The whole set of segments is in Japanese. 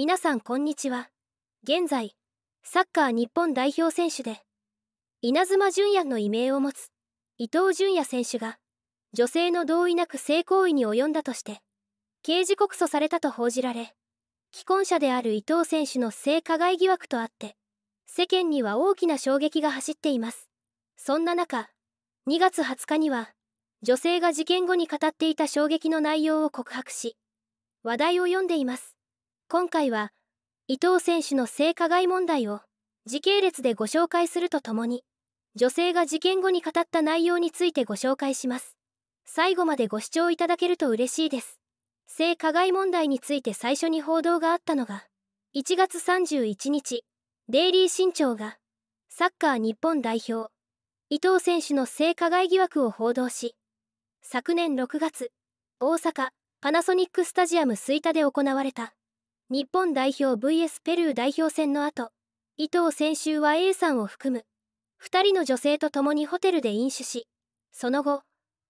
皆さんこんにちは現在サッカー日本代表選手で稲妻純也の異名を持つ伊藤純也選手が女性の同意なく性行為に及んだとして刑事告訴されたと報じられ既婚者である伊藤選手の性加害疑惑とあって世間には大きな衝撃が走っていますそんな中2月20日には女性が事件後に語っていた衝撃の内容を告白し話題を読んでいます今回は伊藤選手の性加害問題を時系列でご紹介するとともに女性が事件後に語った内容についてご紹介します最後までご視聴いただけると嬉しいです性加害問題について最初に報道があったのが1月31日デイリー新潮がサッカー日本代表伊藤選手の性加害疑惑を報道し昨年6月大阪パナソニックスタジアム吹田で行われた日本代表 VS ペルー代表戦の後伊藤選手は A さんを含む2人の女性と共にホテルで飲酒しその後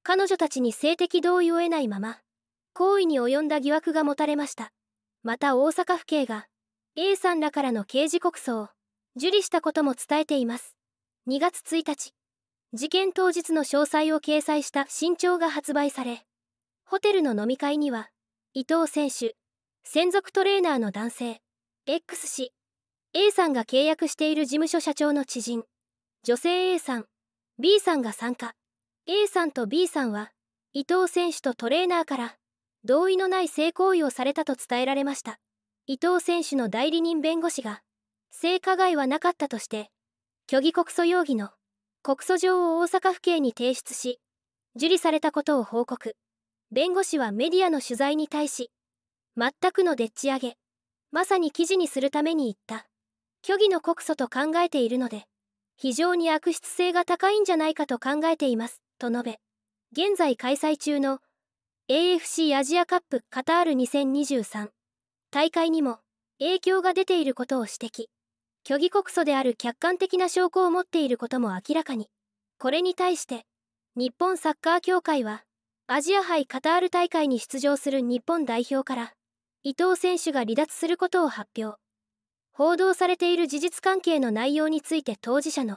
彼女たちに性的同意を得ないまま行為に及んだ疑惑が持たれましたまた大阪府警が A さんらからの刑事告訴を受理したことも伝えています2月1日事件当日の詳細を掲載した新潮が発売されホテルの飲み会には伊藤選手専属トレーナーの男性 X 氏 A さんが契約している事務所社長の知人女性 A さん B さんが参加 A さんと B さんは伊藤選手とトレーナーから同意のない性行為をされたと伝えられました伊藤選手の代理人弁護士が性加害はなかったとして虚偽告訴容疑の告訴状を大阪府警に提出し受理されたことを報告弁護士はメディアの取材に対し全くのでっち上げまさに記事にするために言った虚偽の告訴と考えているので非常に悪質性が高いんじゃないかと考えていますと述べ現在開催中の AFC アジアカップカタール2023大会にも影響が出ていることを指摘虚偽告訴である客観的な証拠を持っていることも明らかにこれに対して日本サッカー協会はアジア杯カタール大会に出場する日本代表から伊藤選手が離脱することを発表報道されている事実関係の内容について当事者の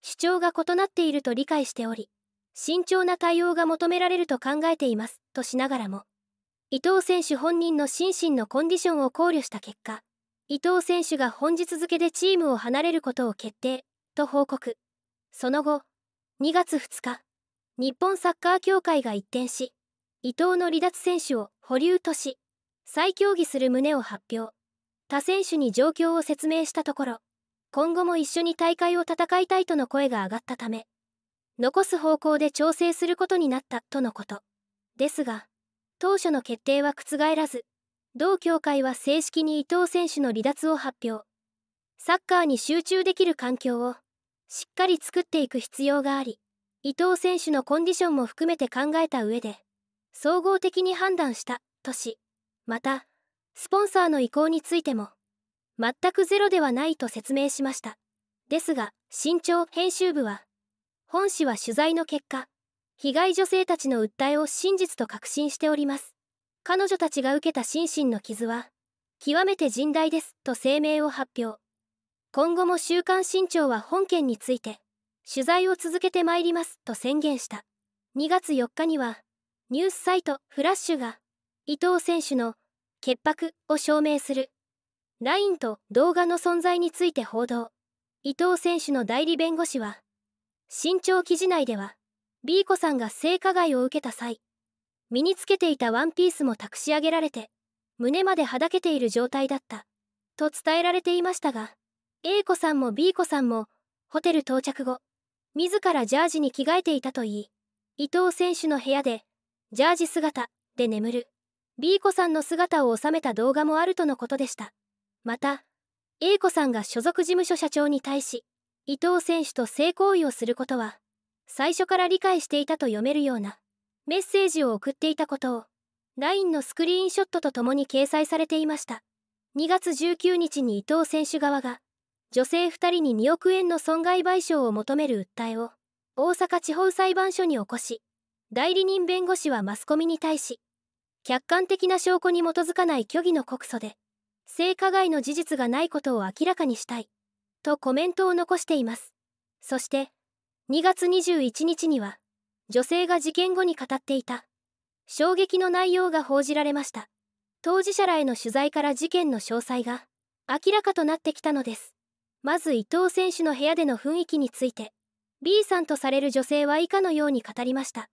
主張が異なっていると理解しており慎重な対応が求められると考えていますとしながらも伊藤選手本人の心身のコンディションを考慮した結果伊藤選手が本日付でチームを離れることを決定と報告その後2月2日日本サッカー協会が一転し伊藤の離脱選手を保留とし再協議する旨を発表他選手に状況を説明したところ今後も一緒に大会を戦いたいとの声が上がったため残す方向で調整することになったとのことですが当初の決定は覆らず同協会は正式に伊藤選手の離脱を発表サッカーに集中できる環境をしっかり作っていく必要があり伊藤選手のコンディションも含めて考えた上で総合的に判断したとしまたスポンサーの意向についても全くゼロではないと説明しましたですが新潮編集部は本誌は取材の結果被害女性たちの訴えを真実と確信しております彼女たちが受けた心身の傷は極めて甚大ですと声明を発表今後も「週刊新潮」は本件について取材を続けてまいりますと宣言した2月4日にはニュースサイト「フラッシュが伊藤選手の潔白を証明する LINE と動画の存在について報道伊藤選手の代理弁護士は新潮記事内では B 子さんが性加害を受けた際身につけていたワンピースも託し上げられて胸まではだけている状態だったと伝えられていましたが A 子さんも B 子さんもホテル到着後自らジャージに着替えていたといい伊藤選手の部屋でジャージ姿で眠る B 子さんの姿を収めた動画もあるとのことでしたまた A 子さんが所属事務所社長に対し伊藤選手と性行為をすることは最初から理解していたと読めるようなメッセージを送っていたことを LINE のスクリーンショットとともに掲載されていました2月19日に伊藤選手側が女性2人に2億円の損害賠償を求める訴えを大阪地方裁判所に起こし代理人弁護士はマスコミに対し客観的な証拠に基づかない虚偽の告訴で性加害の事実がないことを明らかにしたいとコメントを残していますそして2月21日には女性が事件後に語っていた衝撃の内容が報じられました当事者らへの取材から事件の詳細が明らかとなってきたのですまず伊藤選手の部屋での雰囲気について B さんとされる女性は以下のように語りました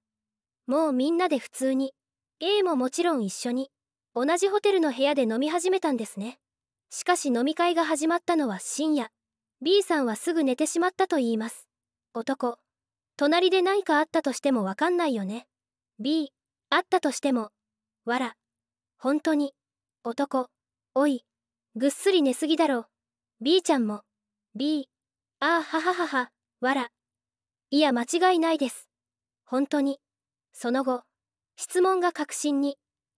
もうみんなで普通に A ももちろん一緒に同じホテルの部屋で飲み始めたんですねしかし飲み会が始まったのは深夜 B さんはすぐ寝てしまったと言います男隣で何かあったとしてもわかんないよね B あったとしてもわら本当に男おいぐっすり寝すぎだろ B ちゃんも B ああははははわらいや間違いないです本当にその後質問が確信に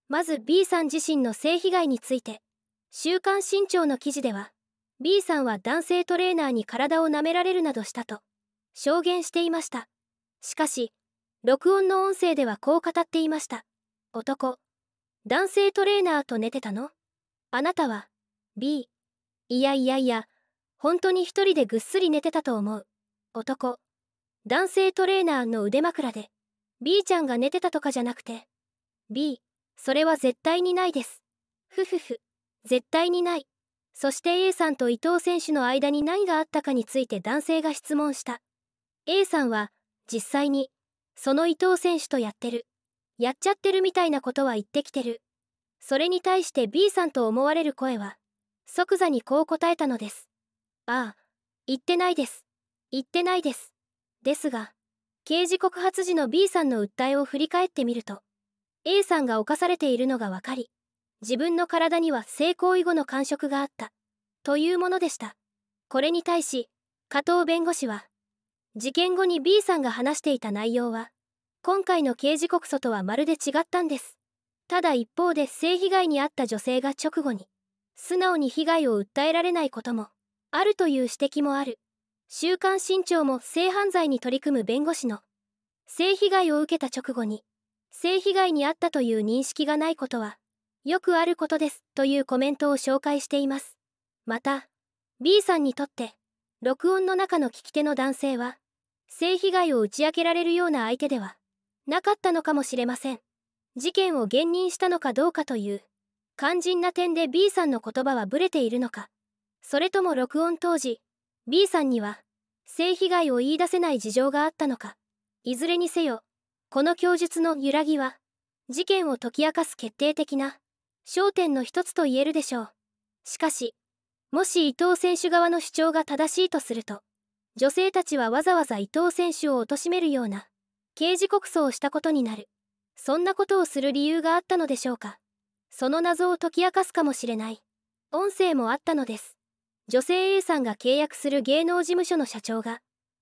まず B さん自身の性被害について「週刊新潮」の記事では B さんは男性トレーナーに体を舐められるなどしたと証言していましたしかし録音の音声ではこう語っていました男男性トレーナーと寝てたのあなたは B いやいやいや本当に一人でぐっすり寝てたと思う男男性トレーナーの腕枕で B ちゃんが寝てたとかじゃなくて B それは絶対にないですふふふ絶対にないそして A さんと伊藤選手の間に何があったかについて男性が質問した A さんは実際にその伊藤選手とやってるやっちゃってるみたいなことは言ってきてるそれに対して B さんと思われる声は即座にこう答えたのですああ言ってないです言ってないですですが刑事告発時の B さんの訴えを振り返ってみると A さんが犯されているのが分かり自分の体には性行為後の感触があったというものでしたこれに対し加藤弁護士は事件後に B さんが話していた内容は今回の刑事告訴とはまるで違ったんですただ一方で性被害に遭った女性が直後に素直に被害を訴えられないこともあるという指摘もある週刊新潮も性犯罪に取り組む弁護士の性被害を受けた直後に性被害に遭ったという認識がないことはよくあることですというコメントを紹介していますまた B さんにとって録音の中の聞き手の男性は性被害を打ち明けられるような相手ではなかったのかもしれません事件を減任したのかどうかという肝心な点で B さんの言葉はブレているのかそれとも録音当時 B さんには性被害を言い出せない事情があったのかいずれにせよこの供述の揺らぎは事件を解き明かす決定的な焦点の一つと言えるでしょうしかしもし伊藤選手側の主張が正しいとすると女性たちはわざわざ伊藤選手を貶めるような刑事告訴をしたことになるそんなことをする理由があったのでしょうかその謎を解き明かすかもしれない音声もあったのです女性 A さんが契約する芸能事務所の社長が、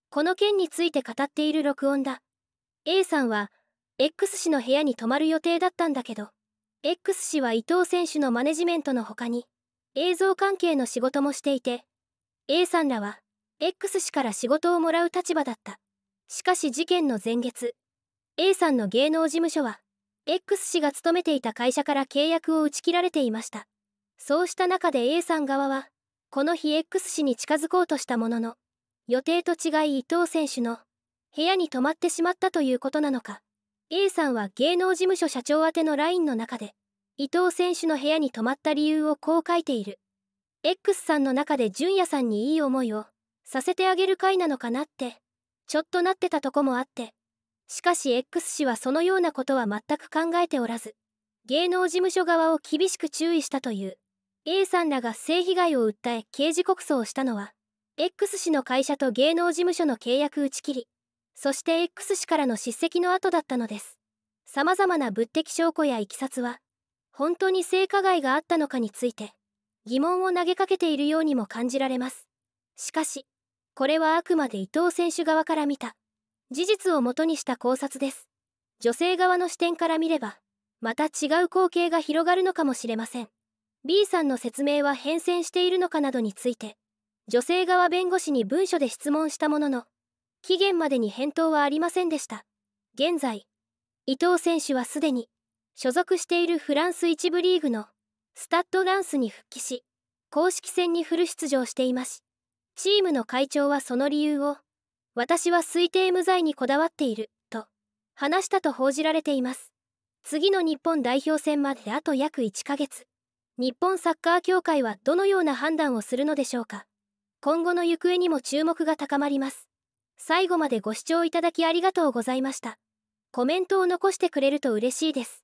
この件について語っている録音だ。A さんは、X 氏の部屋に泊まる予定だったんだけど、X 氏は伊藤選手のマネジメントの他に、映像関係の仕事もしていて、A さんらは、X 氏から仕事をもらう立場だった。しかし事件の前月、A さんの芸能事務所は、X 氏が勤めていた会社から契約を打ち切られていました。そうした中で A さん側は、この日 X 氏に近づこうとしたものの予定と違い伊藤選手の部屋に泊まってしまったということなのか A さんは芸能事務所社長宛ての LINE の中で伊藤選手の部屋に泊まった理由をこう書いている X さんの中で純也さんにいい思いをさせてあげる会なのかなってちょっとなってたとこもあってしかし X 氏はそのようなことは全く考えておらず芸能事務所側を厳しく注意したという A さんらが性被害を訴え刑事告訴をしたのは X 氏の会社と芸能事務所の契約打ち切りそして X 氏からの叱責の後だったのですさまざまな物的証拠やいきさつは本当に性加害があったのかについて疑問を投げかけているようにも感じられますしかしこれはあくまで伊藤選手側から見た事実をもとにした考察です女性側の視点から見ればまた違う光景が広がるのかもしれません B さんの説明は変遷しているのかなどについて女性側弁護士に文書で質問したものの期限までに返答はありませんでした現在伊藤選手はすでに所属しているフランス1部リーグのスタッド・ランスに復帰し公式戦にフル出場していますチームの会長はその理由を私は推定無罪にこだわっていると話したと報じられています次の日本代表戦まであと約1ヶ月日本サッカー協会はどのような判断をするのでしょうか今後の行方にも注目が高まります最後までご視聴いただきありがとうございましたコメントを残してくれると嬉しいです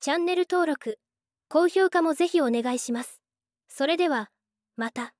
チャンネル登録高評価もぜひお願いしますそれではまた